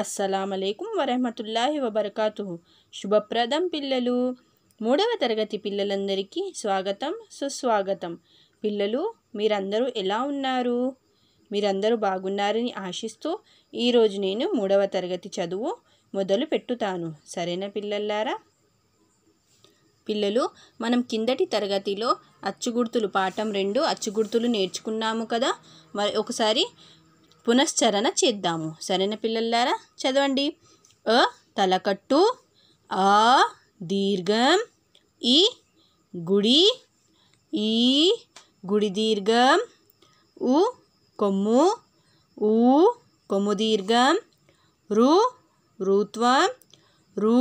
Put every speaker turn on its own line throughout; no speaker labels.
అస్సలం అయికం వరహమతుల్లాహి వబర్కాతు శుభప్రదం పిల్లలు మూడవ తరగతి పిల్లలందరికీ స్వాగతం సుస్వాగతం పిల్లలు మీరందరూ ఎలా ఉన్నారు మీరందరూ బాగున్నారని ఆశిస్తూ ఈరోజు నేను మూడవ తరగతి చదువు మొదలు పెట్టుతాను సరేనా పిల్లల్లారా పిల్లలు మనం కిందటి తరగతిలో అచ్చుగుర్తులు పాఠం రెండు అచ్చుగుర్తులు నేర్చుకున్నాము కదా మరి ఒకసారి పునశ్చరణ చేద్దాము సరైన పిల్లలారా చదవండి అ తలకట్టు ఆ దీర్ఘం ఈ గుడి ఈ గుడి దీర్ఘం ఉ కొమ్ము ఊ కొమ్ము దీర్ఘం రు ఋత్వం రు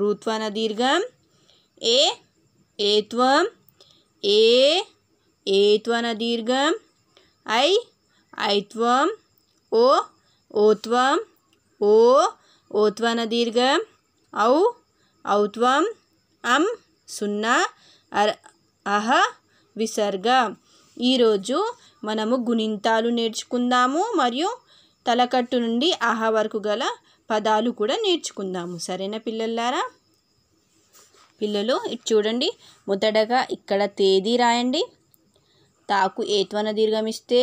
రుత్వన దీర్ఘం ఏ ఏత్వం ఏ ఏత్వన దీర్ఘం ఐ ఐత్వం ఓ ఓత్వం ఓ ఓత్వన దీర్ఘం ఔ ఔత్వం అం సున్నా అర్ అహ విసర్గ ఈరోజు మనము గుణింతాలు నేర్చుకుందాము మరియు తలకట్టు నుండి అహ వరకు గల పదాలు కూడా నేర్చుకుందాము సరేనా పిల్లలారా పిల్లలు ఇటు చూడండి మొదటగా ఇక్కడ తేదీ రాయండి తాకు ఏత్వన దీర్ఘమిస్తే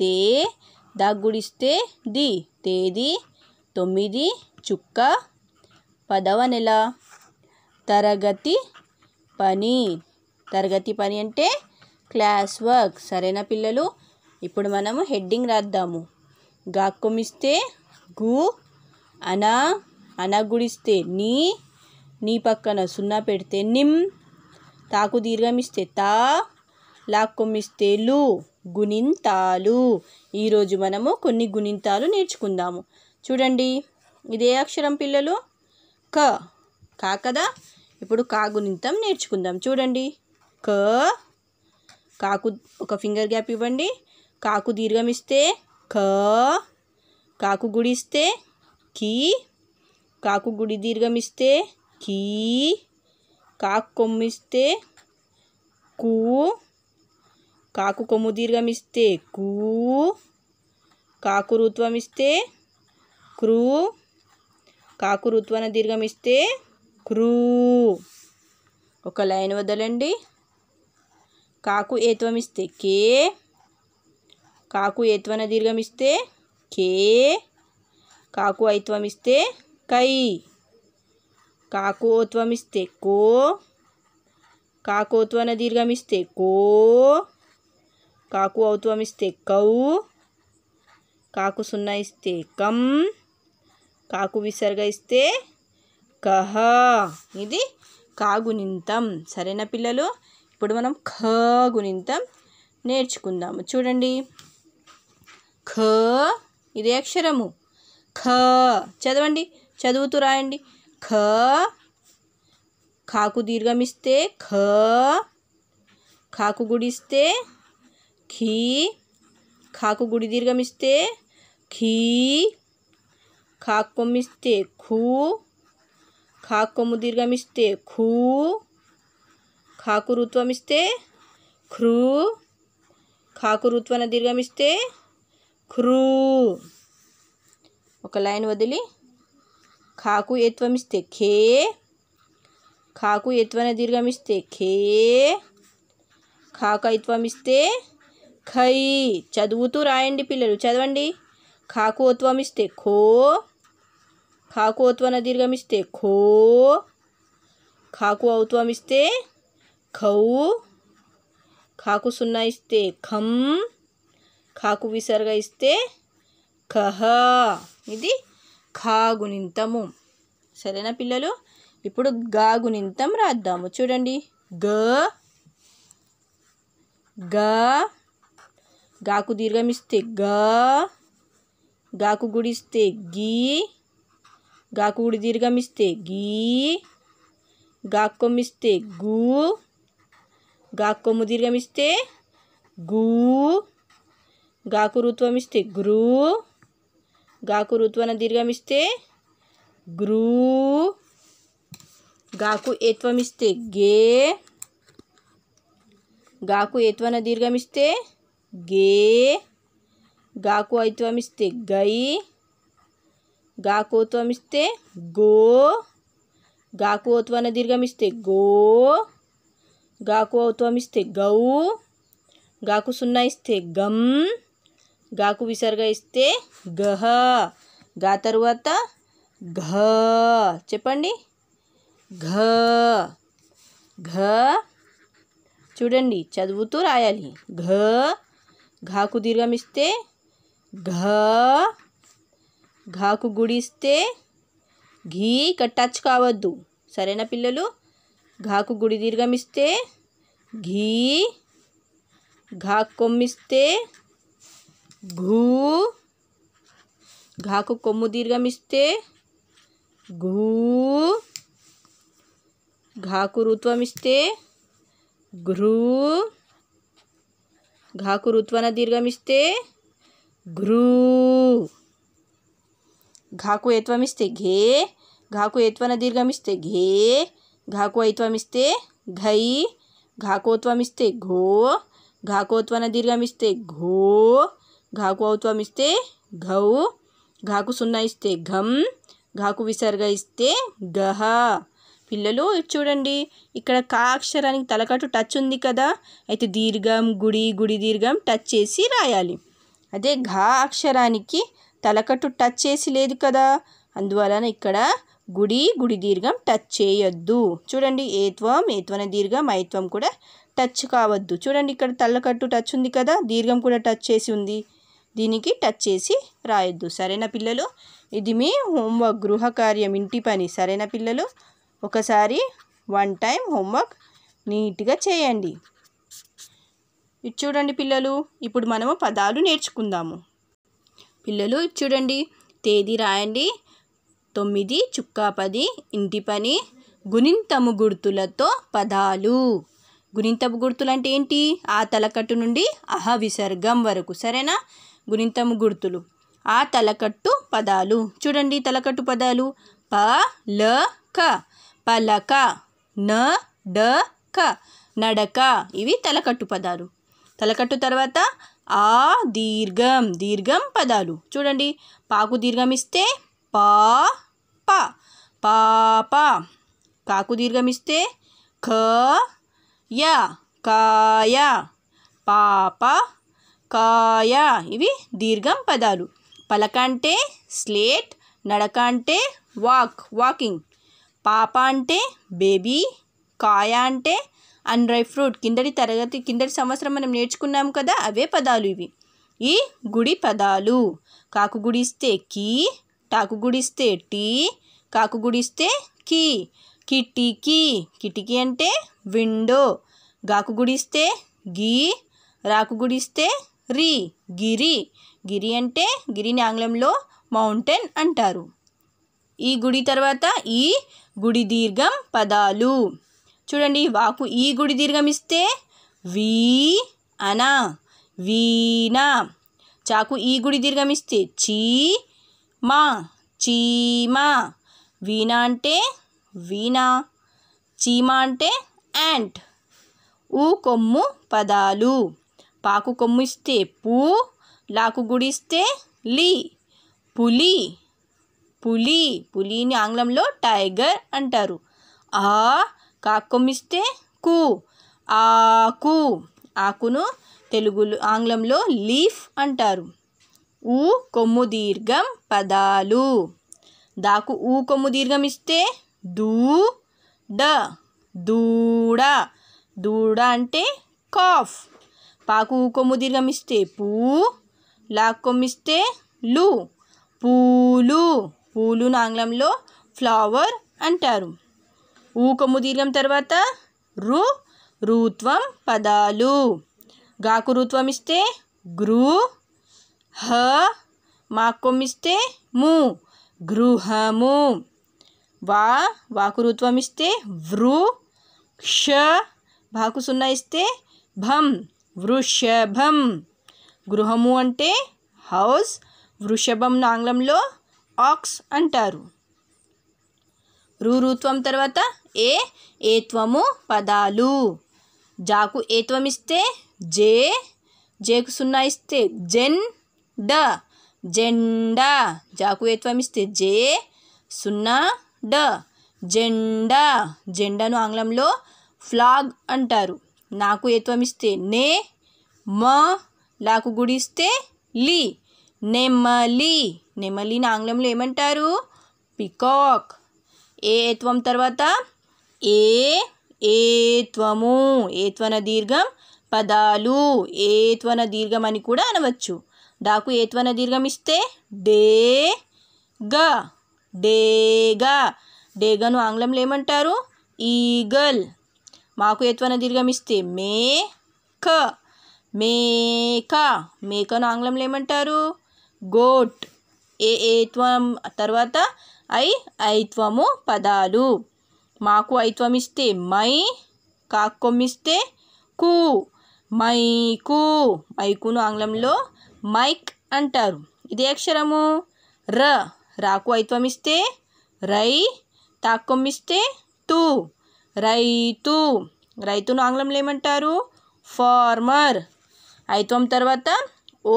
తే దాగుడిస్తే ది తేదీ తొమ్మిది చుక్క పదవ నెల తరగతి పని తరగతి పని అంటే క్లాస్ వర్క్ సరేనా పిల్లలు ఇప్పుడు మనము హెడ్డింగ్ రాద్దాము గాక్కుమిస్తే గు అనా గుడిస్తే నీ నీ పక్కన సున్నా పెడితే నిమ్ తాకు దీర్ఘమిస్తే తా లాక్కుమిస్తే లు గుణింతాలు ఈరోజు మనము కొన్ని గుణింతాలు నేర్చుకుందాము చూడండి ఇదే అక్షరం పిల్లలు క కా కదా ఇప్పుడు కా గుణింతం నేర్చుకుందాం చూడండి క కాకు ఒక ఫింగర్ గ్యాప్ ఇవ్వండి కాకు దీర్ఘం ఇస్తే క కాకు గుడిస్తే కీ కాకు గుడి దీర్ఘం ఇస్తే కీ కాకు కొమ్మిస్తే కూ కాకు కొమ్ము దీర్ఘం ఇస్తే కూ కాకు రుత్వం ఇస్తే క్రూ కాకు రుత్వన దీర్ఘం ఇస్తే క్రూ ఒక లైన్ వదలండి కాకు ఏత్వం ఇస్తే కే కాకు ఏత్వన దీర్ఘం ఇస్తే కే కాకు ఐత్వం ఇస్తే కై కాకు ఓత్వం ఇస్తే కో కాకోత్వన దీర్ఘం ఇస్తే కో కాకు ఔతువం ఇస్తే కౌ కాకు సున్నా ఇస్తే కం కాకు విసర్గ ఇస్తే కహ ఇది కాగునింతం సరేనా పిల్లలు ఇప్పుడు మనం ఖ నేర్చుకుందాము చూడండి ఖ ఇది అక్షరము ఖ చదవండి చదువుతూ రాయండి ఖ కాకు దీర్ఘమిస్తే ఖ కాకు గుడిస్తే खी खा को गुड़ी दीर्घ मिस्ते खी खाक को मिस्ते खू खाक को मुदीर्घ मिस्ते खू खाकु रुत्व मिस्ते ख्रू खाकु రుత్వన దీర్ఘం ఇస్తే క్రూ ఒక లైన్ వదిలి ఖాకు ఎత్వం ఇస్తే ఖే ఖాకు ఎత్వన దీర్ఘం ఇస్తే ఖే ఖాక ఇత్వం ఇస్తే ఖై చదువుతూ రాయండి పిల్లలు చదవండి ఖాకోత్వం ఇస్తే ఖో ఖాకోత్వన దీర్ఘం ఇస్తే ఖో ఖాకు ఔత్వమిస్తే ఇస్తే ఖౌ ఖాకు సున్నా ఇస్తే ఖం ఖాకు విసర్గ ఇస్తే ఖహ ఇది ఖాగునింతము సరేనా పిల్లలు ఇప్పుడు గాగునింతం రాద్దాము చూడండి గ గా గాకు దీర్ఘమిస్తే గా గాకు గుడిస్తే గీ గాకు గుడి దీర్ఘమిస్తే గీ గాక్కొమ్మిస్తే గు గాక్కొమ్ము దీర్ఘమిస్తే గు గాకు రుత్వమిస్తే గ్రు గాకు రుత్వన దీర్ఘమిస్తే గ్రూ గాకు ఏత్వమిస్తే గే గాకు ఏత్వన దీర్ఘమిస్తే గే గాకు ఐత్వం ఇస్తే గై గాకోత్వం ఇస్తే గో గాకు దీర్ఘం దీర్ఘమిస్తే గో గాకు ఔత్వం ఇస్తే గౌ గాకు సున్నా ఇస్తే గం గాకు విసర్గ ఇస్తే గహ గా తరువాత ఘ చెప్పండి ఘ ఘ చూడండి చదువుతూ రాయాలి ఘ ఘాకు దీర్ఘమిస్తే ఘ ఘాకు గుడిస్తే ఘీ ఇక్కడ టచ్ కావద్దు సరేనా పిల్లలు ఘాకు గుడి దీర్ఘమిస్తే ఘీ ఘాకు కొమ్మిస్తే ఘూ ఘాకు కొమ్ము దీర్ఘమిస్తే ఘూ ఘాకు రుత్వమిస్తే గ్రూ ఘాకు రుత్వన దీర్ఘమిస్తే ఘ్రూ ఘాకు ఏత్వమిస్తే ఘే ఘాకు ఏత్వన దీర్ఘమిస్తే ఘే ఘాకు ఐత్వమిస్తే ఘై ఘాకోత్వమిస్తే ఘో ఘాకోత్వన దీర్ఘమిస్తే ఘో ఘాకు ఔత్వమిస్తే ఘౌ ఘాకు సున్నా ఇస్తే ఘం ఘాకు విసర్గ ఇస్తే గహ పిల్లలు చూడండి ఇక్కడ కా అక్షరానికి తలకట్టు టచ్ ఉంది కదా అయితే దీర్ఘం గుడి గుడి దీర్ఘం టచ్ చేసి రాయాలి అదే ఘా అక్షరానికి తలకట్టు టచ్ చేసి లేదు కదా అందువలన ఇక్కడ గుడి గుడి దీర్ఘం టచ్ చేయొద్దు చూడండి ఏత్వం ఏత్వన దీర్ఘం ఐత్వం కూడా టచ్ కావద్దు చూడండి ఇక్కడ తలకట్టు టచ్ ఉంది కదా దీర్ఘం కూడా టచ్ చేసి ఉంది దీనికి టచ్ చేసి రాయొద్దు సరేనా పిల్లలు ఇది మీ హోంవర్క్ గృహ కార్యం ఇంటి పని సరేనా పిల్లలు ఒకసారి వన్ టైం హోంవర్క్ నీట్గా చేయండి ఇది చూడండి పిల్లలు ఇప్పుడు మనము పదాలు నేర్చుకుందాము పిల్లలు చూడండి తేదీ రాయండి తొమ్మిది చుక్కా పది ఇంటి పని గుణింతము గుర్తులతో పదాలు గుణింతము గుర్తులు అంటే ఏంటి ఆ తలకట్టు నుండి అహ విసర్గం వరకు సరేనా గుణింతము గుర్తులు ఆ తలకట్టు పదాలు చూడండి తలకట్టు పదాలు ప ల క పలక న డ క నడక ఇవి తలకట్టు పదాలు తలకట్టు తర్వాత ఆ దీర్ఘం దీర్ఘం పదాలు చూడండి పాకు దీర్ఘం ఇస్తే పా ప పాప కాకు దీర్ఘం ఇస్తే ఖ య కాయ పాప కాయ ఇవి దీర్ఘం పదాలు పలక అంటే స్లేట్ నడక అంటే వాక్ వాకింగ్ పాప అంటే బేబీ కాయ అంటే అండ్ డ్రై ఫ్రూట్ కిందటి తరగతి కిందటి సంవత్సరం మనం నేర్చుకున్నాం కదా అవే పదాలు ఇవి ఈ గుడి పదాలు కాకు గుడిస్తే కీ టాకు గుడిస్తే టీ కాకు గుడిస్తే కీ కిటికీ కిటికీ అంటే విండో గాకు గుడిస్తే గీ రాకు గుడిస్తే రీ గిరి గిరి అంటే గిరిని ఆంగ్లంలో మౌంటైన్ అంటారు ఈ గుడి తర్వాత ఈ గుడి దీర్ఘం పదాలు చూడండి వాకు ఈ గుడి దీర్ఘం ఇస్తే వీ అన వీనా చాకు ఈ గుడి దీర్ఘం ఇస్తే చీ మా చీమా వీణ అంటే వీణా చీమా అంటే యాంట్ ఊ కొమ్ము పదాలు పాకు కొమ్ము ఇస్తే పూ లాకు గుడిస్తే లీ పులి పులి పులిని ఆంగ్లంలో టైగర్ అంటారు ఆ కాకొమ్మిస్తే కు ఆకు ఆకును తెలుగులో ఆంగ్లంలో లీఫ్ అంటారు ఊ కొమ్ము దీర్ఘం పదాలు దాకు ఊ కొమ్ము దీర్ఘం ఇస్తే దూ డ దూడ దూడ అంటే కాఫ్ పాకు ఊ కొమ్ము దీర్ఘం ఇస్తే పూ లాక్కొమ్మిస్తే లు పూలు పూలును ఆంగ్లంలో ఫ్లవర్ అంటారు ఊకము దీర్ఘం తర్వాత రు ఋత్వం పదాలు గాకు రుత్వం ఇస్తే గ్రు హ మాకుం ఇస్తే ము గృహము వా వాకు రుత్వం ఇస్తే వృ క్ష భాకు సున్నా ఇస్తే భం వృషభం గృహము అంటే హౌస్ వృషభం ఆంగ్లంలో ఆక్స్ అంటారు రూరుత్వం తర్వాత ఏ ఏత్వము పదాలు జాకు ఏత్వం ఇస్తే జే జేకు సున్నా ఇస్తే జెన్ డ జెండా జాకు ఏత్వం ఇస్తే జే సున్నా డ జెండా జెండాను ఆంగ్లంలో ఫ్లాగ్ అంటారు నాకు ఏత్వం ఇస్తే నే మ లాకు గుడిస్తే లీ నెమలి నెమలిని ఆంగ్లంలో ఏమంటారు పికాక్ ఏత్వం తర్వాత ఏ ఏత్వము ఏత్వన దీర్ఘం పదాలు ఏత్వన దీర్ఘం అని కూడా అనవచ్చు డాకు ఏత్వన దీర్ఘం ఇస్తే డే గ డేగా డేగను ఆంగ్లంలో ఏమంటారు ఈగల్ మాకు ఏత్వన దీర్ఘం ఇస్తే మే క మేక మేకను ఆంగ్లంలో ఏమంటారు గోట్ ఏ ఏత్వం తర్వాత ఐ ఐత్వము పదాలు మాకు ఐత్వం ఇస్తే మై కాక్కొమ్మిస్తే కు మైకు మైకును ఆంగ్లంలో మైక్ అంటారు ఇదే అక్షరము ర రాకు ఐత్వం ఇస్తే రై ఇస్తే తు రైతు రైతును ఆంగ్లంలో ఏమంటారు ఫార్మర్ ఐత్వం తర్వాత ఓ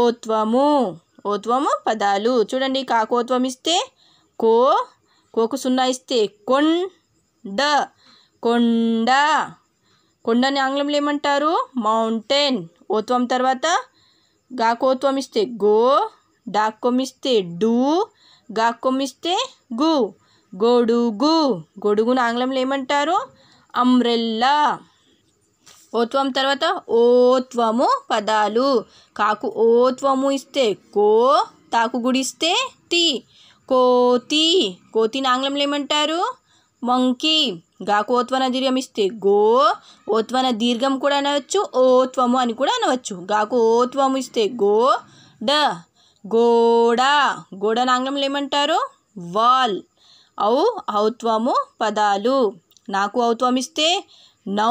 ఓత్వము ఓత్వము పదాలు చూడండి కాకోత్వం ఇస్తే కో కోకు సున్నా ఇస్తే కొండ కొండ కొండని ఆంగ్లంలో ఏమంటారు మౌంటైన్ ఓత్వం తర్వాత గాకోత్వం ఇస్తే గో డాక్కొమ్ ఇస్తే డూ గాక్కొమ్ ఇస్తే గు గొడుగు గొడుగును ఆంగ్లంలో ఏమంటారు అంబ్రెల్లా ఓత్వం తర్వాత ఓత్వము పదాలు కాకు ఓత్వము ఇస్తే కో తాకు గుడిస్తే తి కోతి కోతిని ఆంగ్లంలో ఏమంటారు మంకీ గాకు ఓత్వన దీర్ఘం ఇస్తే గో ఓత్వన దీర్ఘం కూడా అనవచ్చు ఓత్వము అని కూడా అనవచ్చు గాకు ఓత్వము ఇస్తే గో డ గోడ గోడ నాంగ్లంలో ఏమంటారు వాల్ ఔ ఔత్వము పదాలు నాకు ఔత్వం ఇస్తే నౌ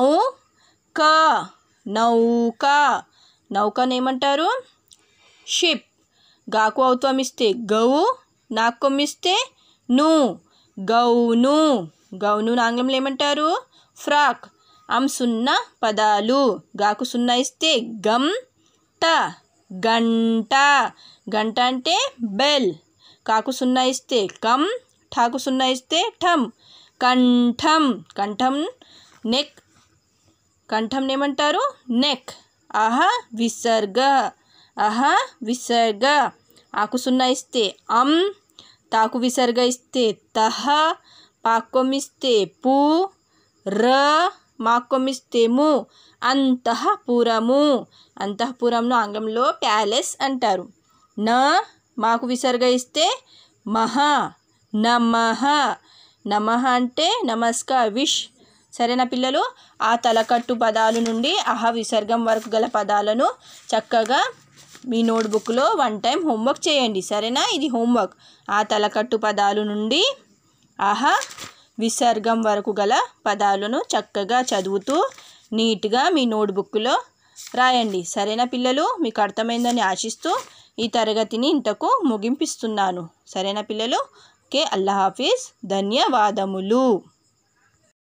నౌక నౌక నౌకని ఏమంటారు షిప్ గాకు అవుతాం ఇస్తే గౌ నాకు ఇస్తే ను గౌను గౌను ఆంగ్లంలో ఏమంటారు ఫ్రాక్ అం సున్నా పదాలు గాకు సున్నా ఇస్తే గమ్ ట గంట గంట అంటే బెల్ కాకు సున్నా ఇస్తే కమ్ ఠాకు సున్నా ఇస్తే ఠమ్ కంఠం కంఠం నెక్ కంఠంనేమంటారు నెక్ అహ విసర్గ అహ విసర్గ ఆకు సున్నా ఇస్తే అమ్ తాకు విసర్గ ఇస్తే తహ ఇస్తే పూ ర ఇస్తే ము అంతఃపురము అంతఃపురంను ఆంగ్లంలో ప్యాలెస్ అంటారు న మాకు విసర్గ ఇస్తే మహ నమహ నమహ అంటే నమస్కార్ విష్ సరేనా పిల్లలు ఆ తలకట్టు పదాలు నుండి అహ విసర్గం వరకు గల పదాలను చక్కగా మీ నోట్బుక్లో వన్ టైం హోంవర్క్ చేయండి సరేనా ఇది హోంవర్క్ ఆ తలకట్టు పదాలు నుండి ఆహ విసర్గం వరకు గల పదాలను చక్కగా చదువుతూ నీట్గా మీ నోట్బుక్లో రాయండి సరేనా పిల్లలు మీకు అర్థమైందని ఆశిస్తూ ఈ తరగతిని ఇంతకు ముగింపిస్తున్నాను సరేనా పిల్లలు ఓకే అల్లా హాఫీజ్ ధన్యవాదములు